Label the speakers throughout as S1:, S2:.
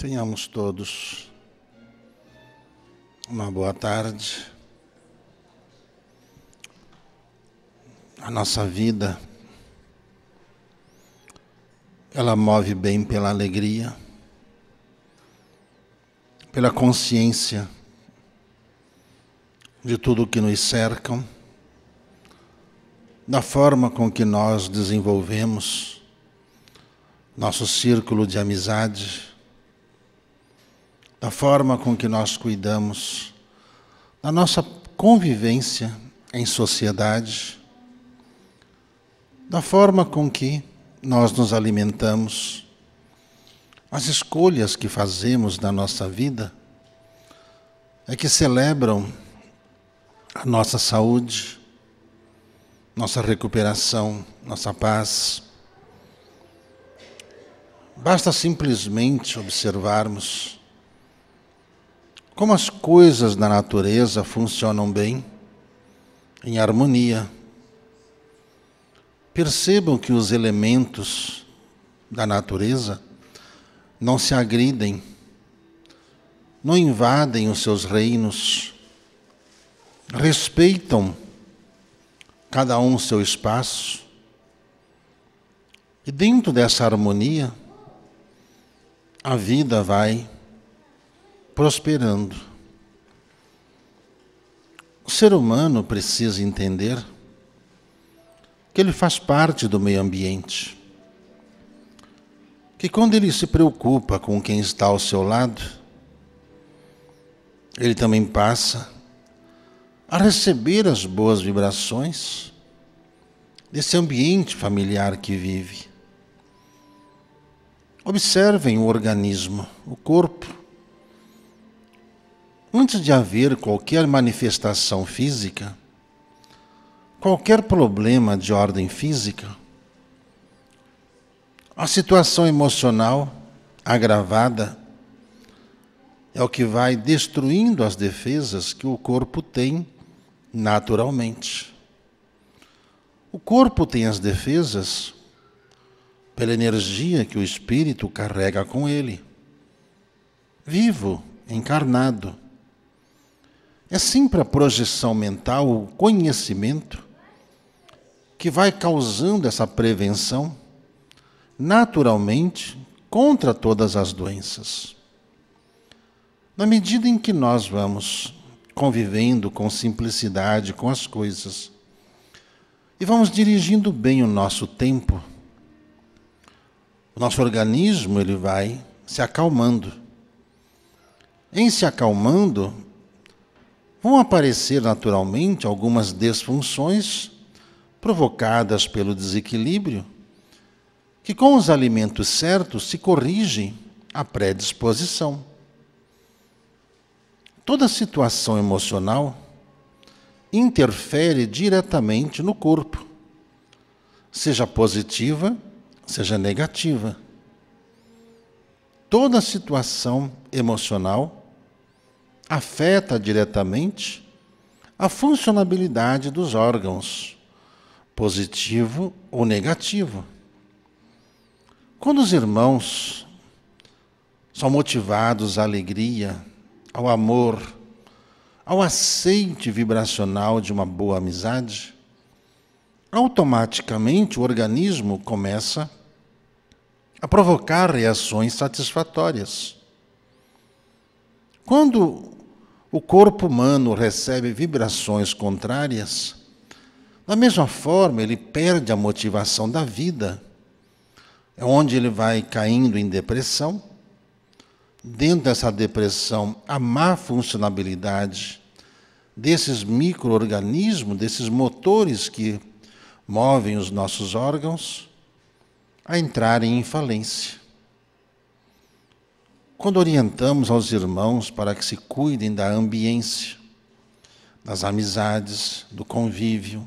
S1: Tenhamos todos uma boa tarde. A nossa vida ela move bem pela alegria, pela consciência de tudo que nos cercam, da forma com que nós desenvolvemos nosso círculo de amizade da forma com que nós cuidamos da nossa convivência em sociedade, da forma com que nós nos alimentamos, as escolhas que fazemos na nossa vida é que celebram a nossa saúde, nossa recuperação, nossa paz. Basta simplesmente observarmos como as coisas da natureza funcionam bem, em harmonia. Percebam que os elementos da natureza não se agridem, não invadem os seus reinos, respeitam cada um o seu espaço. E dentro dessa harmonia, a vida vai prosperando. O ser humano precisa entender que ele faz parte do meio ambiente. Que quando ele se preocupa com quem está ao seu lado, ele também passa a receber as boas vibrações desse ambiente familiar que vive. Observem o organismo, o corpo. Antes de haver qualquer manifestação física, qualquer problema de ordem física, a situação emocional agravada é o que vai destruindo as defesas que o corpo tem naturalmente. O corpo tem as defesas pela energia que o espírito carrega com ele, vivo, encarnado. É sempre a projeção mental, o conhecimento, que vai causando essa prevenção, naturalmente, contra todas as doenças. Na medida em que nós vamos convivendo com simplicidade com as coisas e vamos dirigindo bem o nosso tempo, o nosso organismo ele vai se acalmando. Em se acalmando, vão aparecer naturalmente algumas desfunções provocadas pelo desequilíbrio, que com os alimentos certos se corrige a predisposição. Toda situação emocional interfere diretamente no corpo, seja positiva, seja negativa. Toda situação emocional afeta diretamente a funcionabilidade dos órgãos, positivo ou negativo. Quando os irmãos são motivados à alegria, ao amor, ao aceite vibracional de uma boa amizade, automaticamente o organismo começa a provocar reações satisfatórias. Quando o corpo humano recebe vibrações contrárias, da mesma forma ele perde a motivação da vida. É onde ele vai caindo em depressão. Dentro dessa depressão, a má funcionabilidade desses microorganismos, desses motores que movem os nossos órgãos, a entrarem em falência quando orientamos aos irmãos para que se cuidem da ambiência, das amizades, do convívio,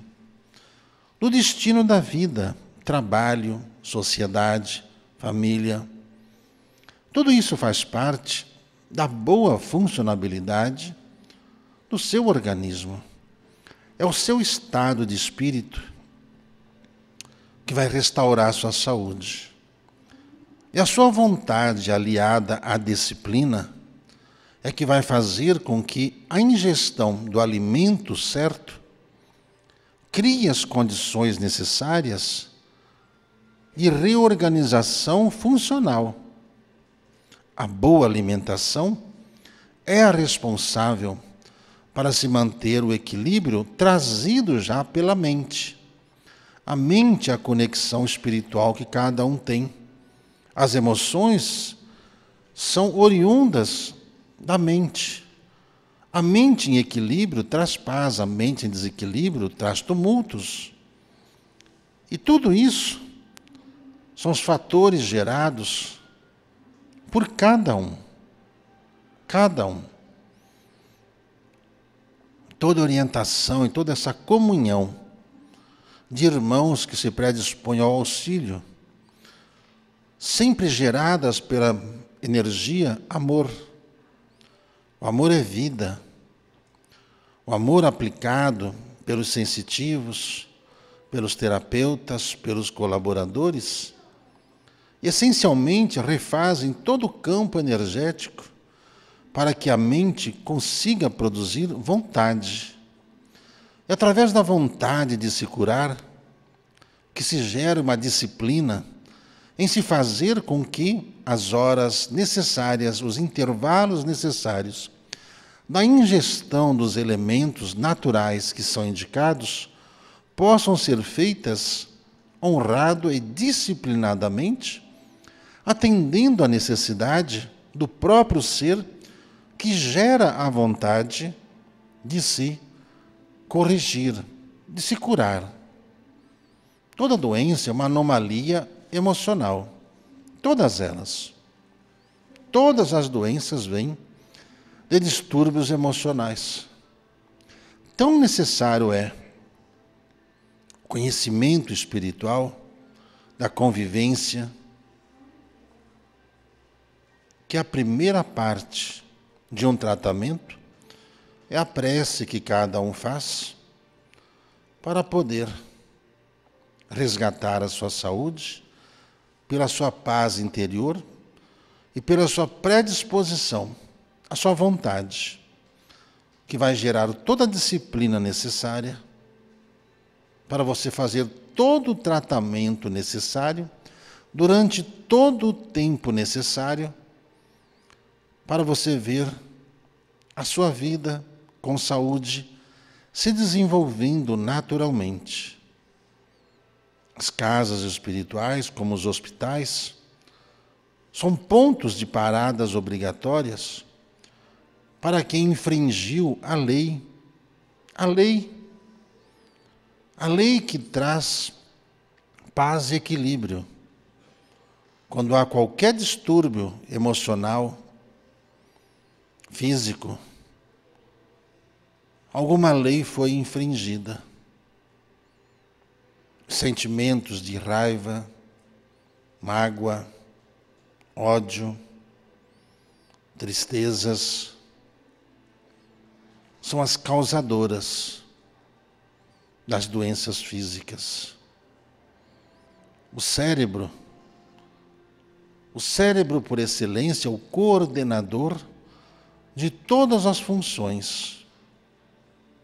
S1: do destino da vida, trabalho, sociedade, família. Tudo isso faz parte da boa funcionabilidade do seu organismo. É o seu estado de espírito que vai restaurar a sua saúde. E a sua vontade aliada à disciplina é que vai fazer com que a ingestão do alimento certo crie as condições necessárias de reorganização funcional. A boa alimentação é a responsável para se manter o equilíbrio trazido já pela mente. A mente é a conexão espiritual que cada um tem. As emoções são oriundas da mente. A mente em equilíbrio traz paz, a mente em desequilíbrio traz tumultos. E tudo isso são os fatores gerados por cada um. Cada um. Toda orientação e toda essa comunhão de irmãos que se predispõem ao auxílio sempre geradas pela energia amor. O amor é vida. O amor aplicado pelos sensitivos, pelos terapeutas, pelos colaboradores, essencialmente refazem todo o campo energético para que a mente consiga produzir vontade. É através da vontade de se curar que se gera uma disciplina em se fazer com que as horas necessárias, os intervalos necessários da ingestão dos elementos naturais que são indicados possam ser feitas honrado e disciplinadamente, atendendo à necessidade do próprio ser que gera a vontade de se corrigir, de se curar. Toda doença é uma anomalia emocional. Todas elas. Todas as doenças vêm de distúrbios emocionais. Tão necessário é o conhecimento espiritual da convivência, que a primeira parte de um tratamento é a prece que cada um faz para poder resgatar a sua saúde pela sua paz interior e pela sua predisposição, a sua vontade, que vai gerar toda a disciplina necessária para você fazer todo o tratamento necessário durante todo o tempo necessário para você ver a sua vida com saúde se desenvolvendo naturalmente. As casas espirituais, como os hospitais, são pontos de paradas obrigatórias para quem infringiu a lei. A lei. A lei que traz paz e equilíbrio. Quando há qualquer distúrbio emocional, físico, alguma lei foi infringida sentimentos de raiva, mágoa, ódio, tristezas, são as causadoras das doenças físicas. O cérebro, o cérebro por excelência, é o coordenador de todas as funções,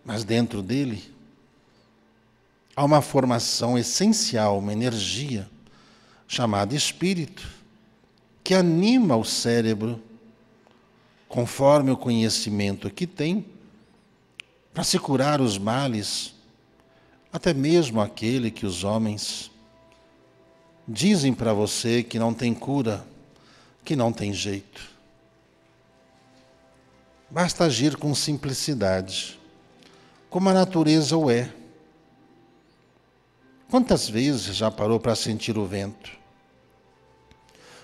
S1: mas dentro dele Há uma formação essencial, uma energia chamada espírito, que anima o cérebro, conforme o conhecimento que tem, para se curar os males, até mesmo aquele que os homens dizem para você que não tem cura, que não tem jeito. Basta agir com simplicidade, como a natureza o é. Quantas vezes já parou para sentir o vento?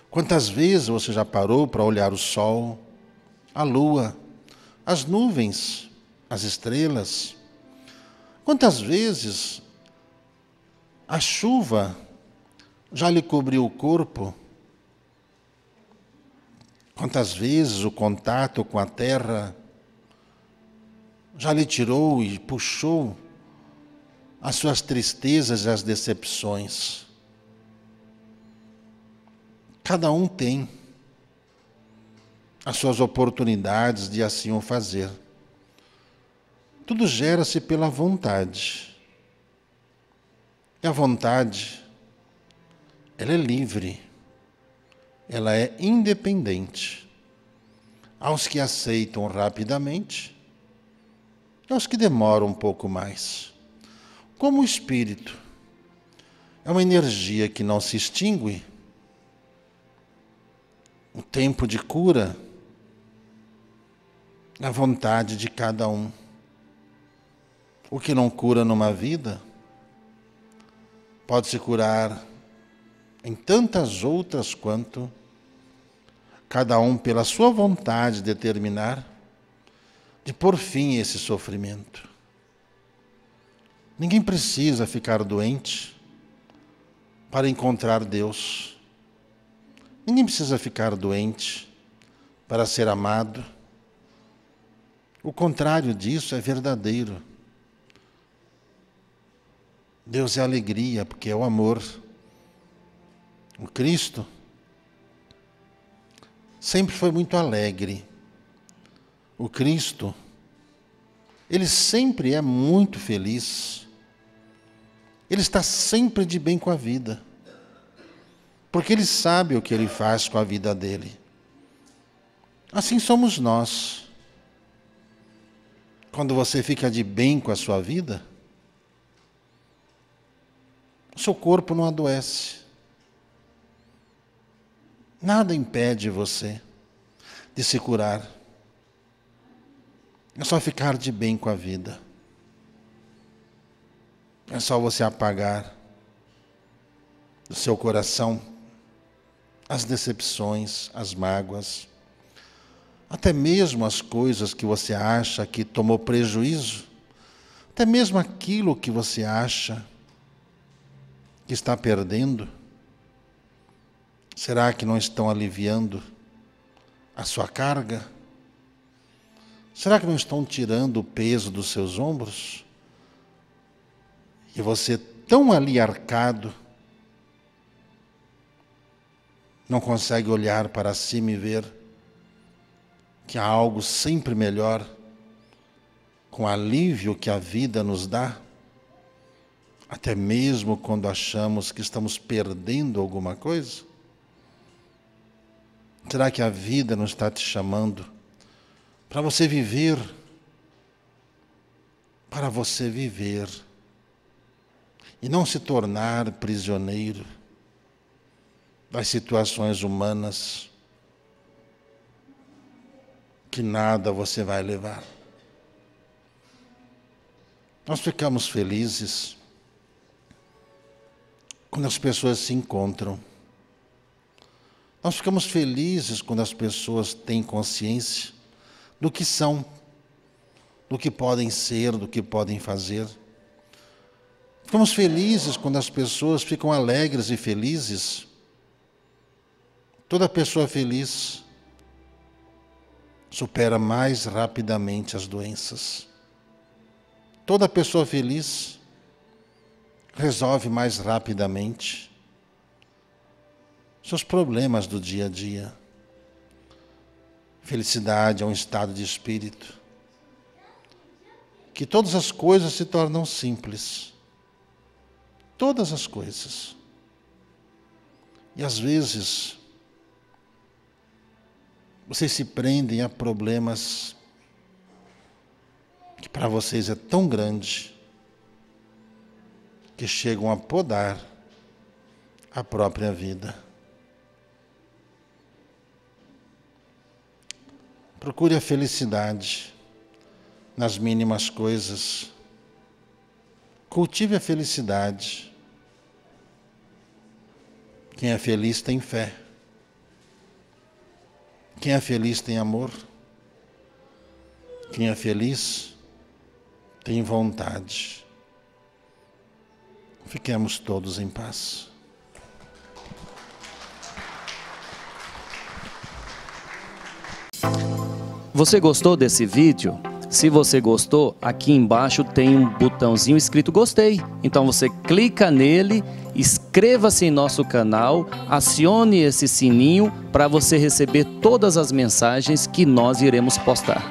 S1: Quantas vezes você já parou para olhar o sol, a lua, as nuvens, as estrelas? Quantas vezes a chuva já lhe cobriu o corpo? Quantas vezes o contato com a terra já lhe tirou e puxou as suas tristezas e as decepções. Cada um tem as suas oportunidades de assim o fazer. Tudo gera-se pela vontade. E a vontade, ela é livre, ela é independente. Aos que aceitam rapidamente, aos que demoram um pouco mais como o espírito. É uma energia que não se extingue. O tempo de cura, a vontade de cada um. O que não cura numa vida, pode se curar em tantas outras quanto cada um pela sua vontade determinar de por fim esse sofrimento. Ninguém precisa ficar doente para encontrar Deus. Ninguém precisa ficar doente para ser amado. O contrário disso é verdadeiro. Deus é alegria, porque é o amor. O Cristo sempre foi muito alegre. O Cristo ele sempre é muito feliz. Ele está sempre de bem com a vida. Porque ele sabe o que ele faz com a vida dele. Assim somos nós. Quando você fica de bem com a sua vida, o seu corpo não adoece. Nada impede você de se curar. É só ficar de bem com a vida. É só você apagar do seu coração as decepções, as mágoas, até mesmo as coisas que você acha que tomou prejuízo, até mesmo aquilo que você acha que está perdendo. Será que não estão aliviando a sua carga? Será que não estão tirando o peso dos seus ombros? E você, tão ali arcado, não consegue olhar para cima e ver que há algo sempre melhor com o alívio que a vida nos dá, até mesmo quando achamos que estamos perdendo alguma coisa? Será que a vida não está te chamando? para você viver. Para você viver e não se tornar prisioneiro das situações humanas que nada você vai levar. Nós ficamos felizes quando as pessoas se encontram. Nós ficamos felizes quando as pessoas têm consciência do que são, do que podem ser, do que podem fazer. Ficamos felizes quando as pessoas ficam alegres e felizes. Toda pessoa feliz supera mais rapidamente as doenças. Toda pessoa feliz resolve mais rapidamente seus problemas do dia a dia. Felicidade é um estado de espírito. Que todas as coisas se tornam simples. Todas as coisas. E às vezes, vocês se prendem a problemas que para vocês é tão grande que chegam a podar a própria vida. Procure a felicidade nas mínimas coisas. Cultive a felicidade. Quem é feliz tem fé. Quem é feliz tem amor. Quem é feliz tem vontade. Fiquemos todos em paz. Você gostou desse vídeo? Se você gostou, aqui embaixo tem um botãozinho escrito gostei. Então você clica nele, inscreva-se em nosso canal, acione esse sininho para você receber todas as mensagens que nós iremos postar.